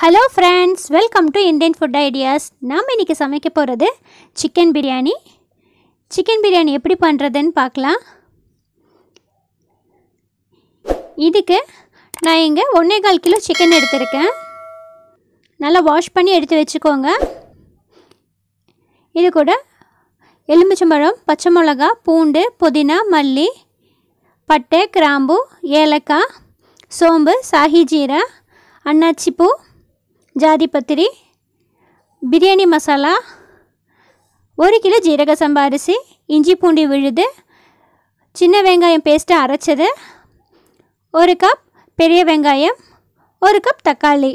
hello friends welcome to Indian food ideas நாம் இன்றைக்கி சமைக்க போகிறது சிக்கன் பிரியாணி சிக்கன் பிரியாணி எப்படி பண்ணுறதுன்னு பார்க்கலாம் இதுக்கு நான் இங்கே ஒன்றே கால் கிலோ சிக்கன் எடுத்திருக்கேன் நல்லா வாஷ் பண்ணி எடுத்து வச்சுக்கோங்க இது கூட எலுமிச்சம்பழம் பச்சை மிளகா பூண்டு புதினா மல்லி பட்டை கிராம்பு ஏலக்காய் சோம்பு ஜீரா அன்னாச்சிப்பூ ஜாதி பத்திரி பிரியாணி மசாலா ஒரு கிலோ ஜீரக சம்பா அரிசி இஞ்சி பூண்டு விழுது சின்ன வெங்காயம் பேஸ்ட்டு அரைச்சது ஒரு கப் பெரிய வெங்காயம் ஒரு கப் தக்காளி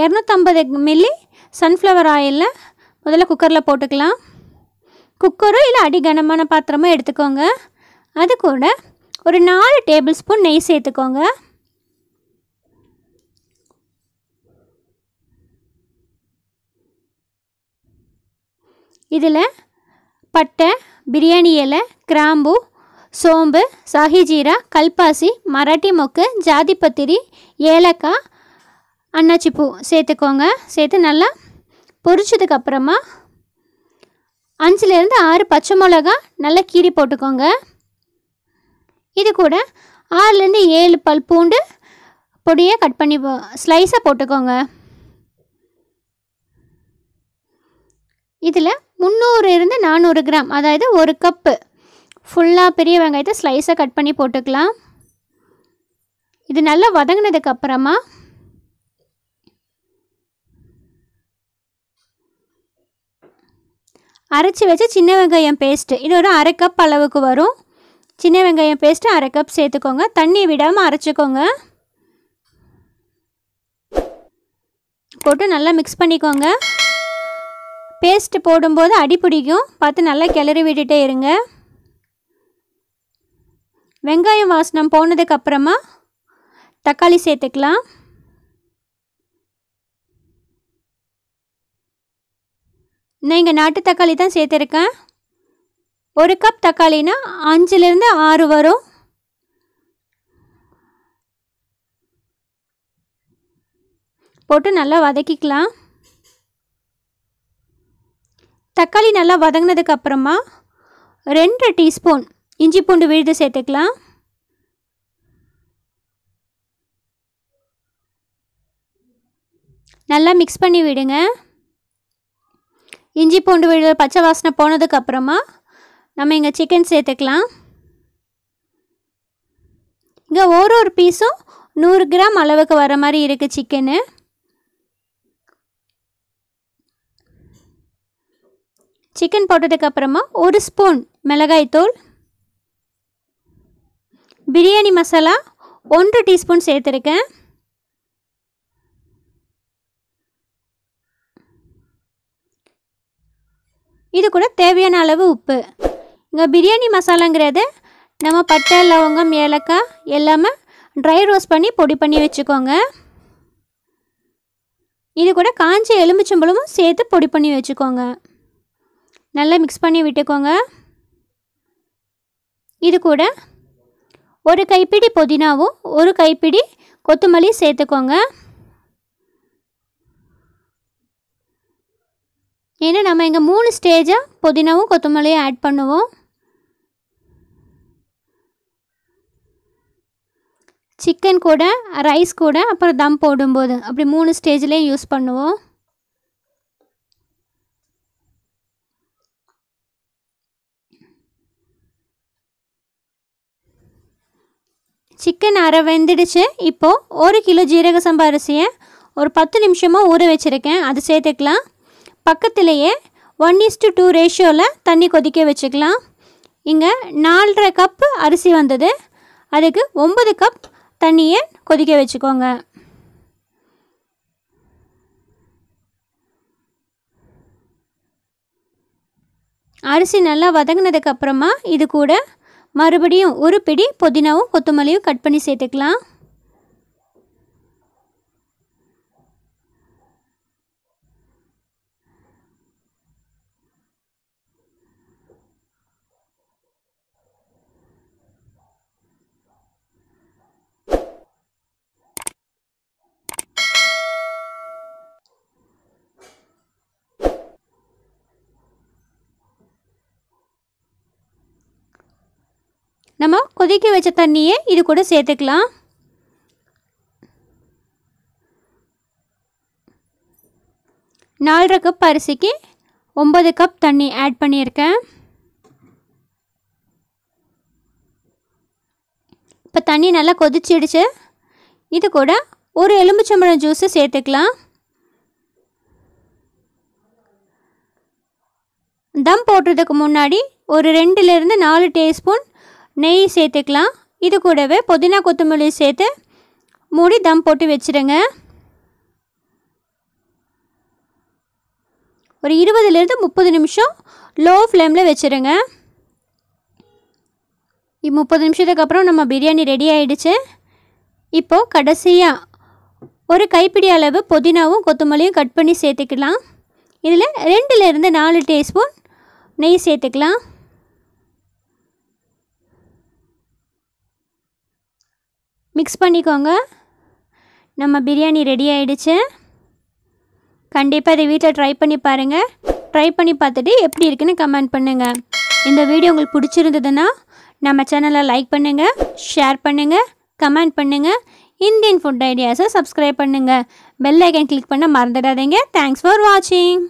இரநூத்தம்பது மில்லி சன்ஃப்ளவர் ஆயிலில் முதல்ல குக்கரில் போட்டுக்கலாம் குக்கரோ இல்லை அடி கனமான பாத்திரமோ எடுத்துக்கோங்க அது கூட ஒரு நாலு டேபிள் ஸ்பூன் நெய் சேர்த்துக்கோங்க இதில் பட்டை பிரியாணி இலை கிராம்பு சோம்பு ஜீரா கல்பாசி மராட்டி மொக்கு ஜாதிப்பத்திரி ஏலக்காய் அன்னாச்சி பூ சேர்த்துக்கோங்க சேர்த்து நல்லா பொரிச்சதுக்கப்புறமா அஞ்சுலேருந்து ஆறு பச்சை மிளகா நல்லா கீரி போட்டுக்கோங்க இது கூட ஆறுலேருந்து ஏழு பல் பூண்டு பொடியை கட் பண்ணி ஸ்லைஸாக போட்டுக்கோங்க இதில் முந்நூறு இருந்து நானூறு கிராம் அதாவது ஒரு கப்பு ஃபுல்லாக பெரிய வெங்காயத்தை ஸ்லைஸாக கட் பண்ணி போட்டுக்கலாம் இது நல்லா வதங்கினதுக்கு அப்புறமா அரைச்சி வச்ச சின்ன வெங்காயம் பேஸ்ட்டு இது ஒரு அரை கப் அளவுக்கு வரும் சின்ன வெங்காயம் பேஸ்ட்டு அரை கப் சேர்த்துக்கோங்க தண்ணி விடாமல் அரைச்சிக்கோங்க போட்டு நல்லா மிக்ஸ் பண்ணிக்கோங்க பேஸ்ட்டு போடும்போது அடி பிடிக்கும் பார்த்து நல்லா கிளறி விட்டுட்டே இருங்க வெங்காயம் வாசனம் போனதுக்கப்புறமா தக்காளி சேர்த்துக்கலாம் நான் இங்கே நாட்டு தக்காளி தான் சேர்த்துருக்கேன் ஒரு கப் தக்காளினா அஞ்சுலேருந்து ஆறு வரும் போட்டு நல்லா வதக்கிக்கலாம் தக்காளி நல்லா வதங்கினதுக்கு அப்புறமா ரெண்டு டீஸ்பூன் இஞ்சி பூண்டு விழுது சேர்த்துக்கலாம் நல்லா மிக்ஸ் பண்ணி விடுங்க இஞ்சி பூண்டு விழுது பச்சை வாசனை போனதுக்கப்புறமா நம்ம இங்கே சிக்கன் சேர்த்துக்கலாம் இங்கே ஒரு ஒரு பீஸும் நூறு கிராம் அளவுக்கு வர மாதிரி இருக்குது சிக்கனு சிக்கன் போட்டதுக்கு அப்புறமா ஒரு ஸ்பூன் மிளகாய்த்தூள் பிரியாணி மசாலா ஒன்று டீஸ்பூன் சேர்த்துருக்கேன் இது கூட தேவையான அளவு உப்பு இங்கே பிரியாணி மசாலாங்கிறது நம்ம பட்டை லவங்கம் ஏலக்காய் எல்லாமே ட்ரை ரோஸ்ட் பண்ணி பொடி பண்ணி வச்சுக்கோங்க இது கூட காஞ்ச எலுமிச்சம்பழமும் சேர்த்து பொடி பண்ணி வச்சுக்கோங்க நல்லா மிக்ஸ் பண்ணி விட்டுக்கோங்க இது கூட ஒரு கைப்பிடி புதினாவும் ஒரு கைப்பிடி கொத்தமல்லி சேர்த்துக்கோங்க ஏன்னா நம்ம இங்கே மூணு ஸ்டேஜாக புதினாவும் கொத்தமல்லியும் ஆட் பண்ணுவோம் சிக்கன் கூட ரைஸ் கூட அப்புறம் தம் போடும்போது அப்படி மூணு ஸ்டேஜ்லேயும் யூஸ் பண்ணுவோம் சிக்கன் அரை வெந்துடுச்சு இப்போது ஒரு கிலோ ஜீரக சம்பா அரிசியை ஒரு பத்து நிமிஷமாக ஊற வச்சுருக்கேன் அது சேர்த்துக்கலாம் பக்கத்துலேயே ஒன் டு டூ ரேஷியோவில் தண்ணி கொதிக்க வச்சுக்கலாம் இங்கே நாலரை கப் அரிசி வந்தது அதுக்கு ஒம்பது கப் தண்ணியை கொதிக்க வச்சுக்கோங்க அரிசி நல்லா வதங்கினதுக்கப்புறமா இது கூட மறுபடியும் ஒரு பிடி புதினாவும் கொத்தமல்லியும் கட் பண்ணி சேர்த்துக்கலாம் நம்ம கொதிக்க வச்ச தண்ணியை இது கூட சேர்த்துக்கலாம் நாலரை கப் அரிசிக்கு ஒம்பது கப் தண்ணி ஆட் பண்ணியிருக்கேன் இப்போ தண்ணி நல்லா கொதிச்சிடுச்சு இது கூட ஒரு எலுமிச்சம்பழம் ஜூஸு சேர்த்துக்கலாம் தம் போடுறதுக்கு முன்னாடி ஒரு ரெண்டுலேருந்து நாலு டேஸ்பூன் நெய் சேர்த்துக்கலாம் இது கூடவே புதினா கொத்தமல்லி சேர்த்து மூடி தம் போட்டு வச்சுருங்க ஒரு இருபதுலேருந்து முப்பது நிமிஷம் லோ ஃப்ளேமில் வச்சுருங்க முப்பது நிமிஷத்துக்கு அப்புறம் நம்ம பிரியாணி ரெடி ஆகிடுச்சு இப்போது கடைசியாக ஒரு கைப்பிடி அளவு புதினாவும் கொத்தமல்லியும் கட் பண்ணி சேர்த்துக்கலாம் இதில் ரெண்டுலேருந்து நாலு டீஸ்பூன் நெய் சேர்த்துக்கலாம் மிக்ஸ் பண்ணிக்கோங்க நம்ம பிரியாணி ரெடி ஆகிடுச்சு கண்டிப்பாக இதை வீட்டில் ட்ரை பண்ணி பாருங்கள் ட்ரை பண்ணி பார்த்துட்டு எப்படி இருக்குன்னு கமெண்ட் பண்ணுங்கள் இந்த வீடியோ உங்களுக்கு பிடிச்சிருந்ததுன்னா நம்ம சேனலை லைக் பண்ணுங்கள் ஷேர் பண்ணுங்கள் கமெண்ட் பண்ணுங்கள் இந்தியன் ஃபுட் ஐடியாஸை சப்ஸ்கிரைப் பண்ணுங்கள் பெல்லைக்கன் கிளிக் பண்ண மறந்துடாதீங்க தேங்க்ஸ் ஃபார் வாட்சிங்